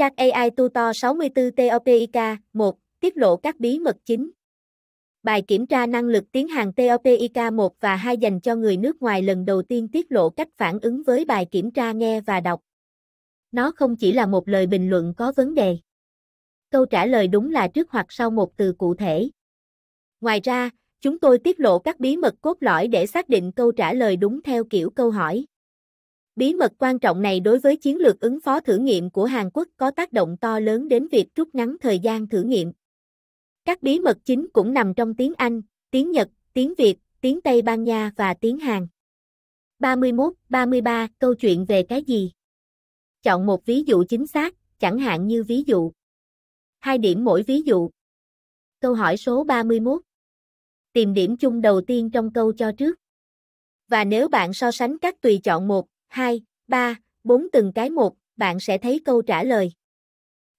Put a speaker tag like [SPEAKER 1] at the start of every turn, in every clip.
[SPEAKER 1] Chat AI Tutor 64 TOPIK 1 tiết lộ các bí mật chính. Bài kiểm tra năng lực tiếng Hàn TOPIK 1 và 2 dành cho người nước ngoài lần đầu tiên tiết lộ cách phản ứng với bài kiểm tra nghe và đọc. Nó không chỉ là một lời bình luận có vấn đề. Câu trả lời đúng là trước hoặc sau một từ cụ thể. Ngoài ra, chúng tôi tiết lộ các bí mật cốt lõi để xác định câu trả lời đúng theo kiểu câu hỏi. Bí mật quan trọng này đối với chiến lược ứng phó thử nghiệm của Hàn Quốc có tác động to lớn đến việc rút ngắn thời gian thử nghiệm. Các bí mật chính cũng nằm trong tiếng Anh, tiếng Nhật, tiếng Việt, tiếng Tây Ban Nha và tiếng Hàn. 31, 33, câu chuyện về cái gì? Chọn một ví dụ chính xác, chẳng hạn như ví dụ. Hai điểm mỗi ví dụ. Câu hỏi số 31. Tìm điểm chung đầu tiên trong câu cho trước. Và nếu bạn so sánh các tùy chọn một, 2, 3, 4 từng cái một, bạn sẽ thấy câu trả lời.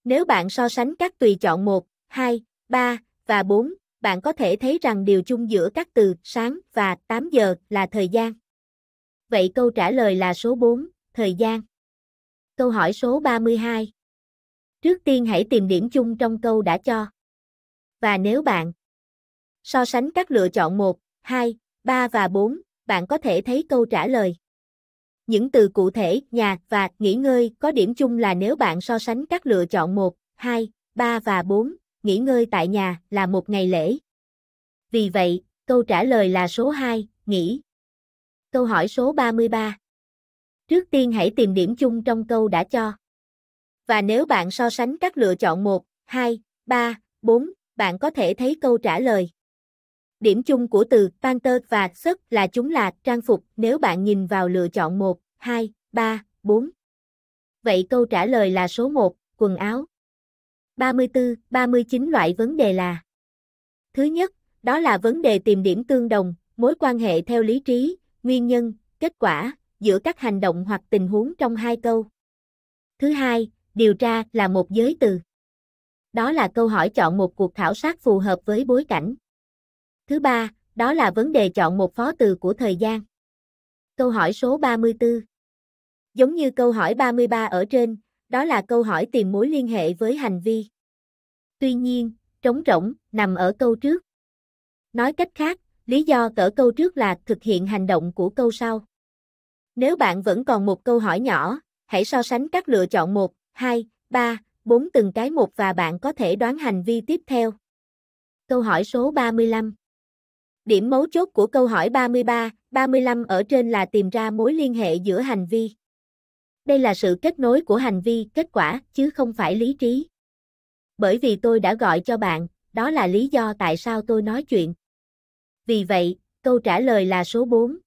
[SPEAKER 1] Nếu bạn so sánh các tùy chọn 1, 2, 3 và 4, bạn có thể thấy rằng điều chung giữa các từ sáng và 8 giờ là thời gian. Vậy câu trả lời là số 4, thời gian. Câu hỏi số 32. Trước tiên hãy tìm điểm chung trong câu đã cho. Và nếu bạn so sánh các lựa chọn 1, 2, 3 và 4, bạn có thể thấy câu trả lời. Những từ cụ thể, nhà và nghỉ ngơi có điểm chung là nếu bạn so sánh các lựa chọn 1, 2, 3 và 4, nghỉ ngơi tại nhà là một ngày lễ. Vì vậy, câu trả lời là số 2, nghỉ. Câu hỏi số 33. Trước tiên hãy tìm điểm chung trong câu đã cho. Và nếu bạn so sánh các lựa chọn 1, 2, 3, 4, bạn có thể thấy câu trả lời. Điểm chung của từ Panther và Sut là chúng là trang phục nếu bạn nhìn vào lựa chọn 1, 2, 3, 4. Vậy câu trả lời là số 1, quần áo. 34, 39 loại vấn đề là Thứ nhất, đó là vấn đề tìm điểm tương đồng, mối quan hệ theo lý trí, nguyên nhân, kết quả, giữa các hành động hoặc tình huống trong hai câu. Thứ hai, điều tra là một giới từ. Đó là câu hỏi chọn một cuộc khảo sát phù hợp với bối cảnh. Thứ ba, đó là vấn đề chọn một phó từ của thời gian. Câu hỏi số 34 Giống như câu hỏi 33 ở trên, đó là câu hỏi tìm mối liên hệ với hành vi. Tuy nhiên, trống rỗng nằm ở câu trước. Nói cách khác, lý do cỡ câu trước là thực hiện hành động của câu sau. Nếu bạn vẫn còn một câu hỏi nhỏ, hãy so sánh các lựa chọn 1, 2, 3, 4 từng cái một và bạn có thể đoán hành vi tiếp theo. Câu hỏi số 35 Điểm mấu chốt của câu hỏi 33, 35 ở trên là tìm ra mối liên hệ giữa hành vi. Đây là sự kết nối của hành vi, kết quả, chứ không phải lý trí. Bởi vì tôi đã gọi cho bạn, đó là lý do tại sao tôi nói chuyện. Vì vậy, câu trả lời là số 4.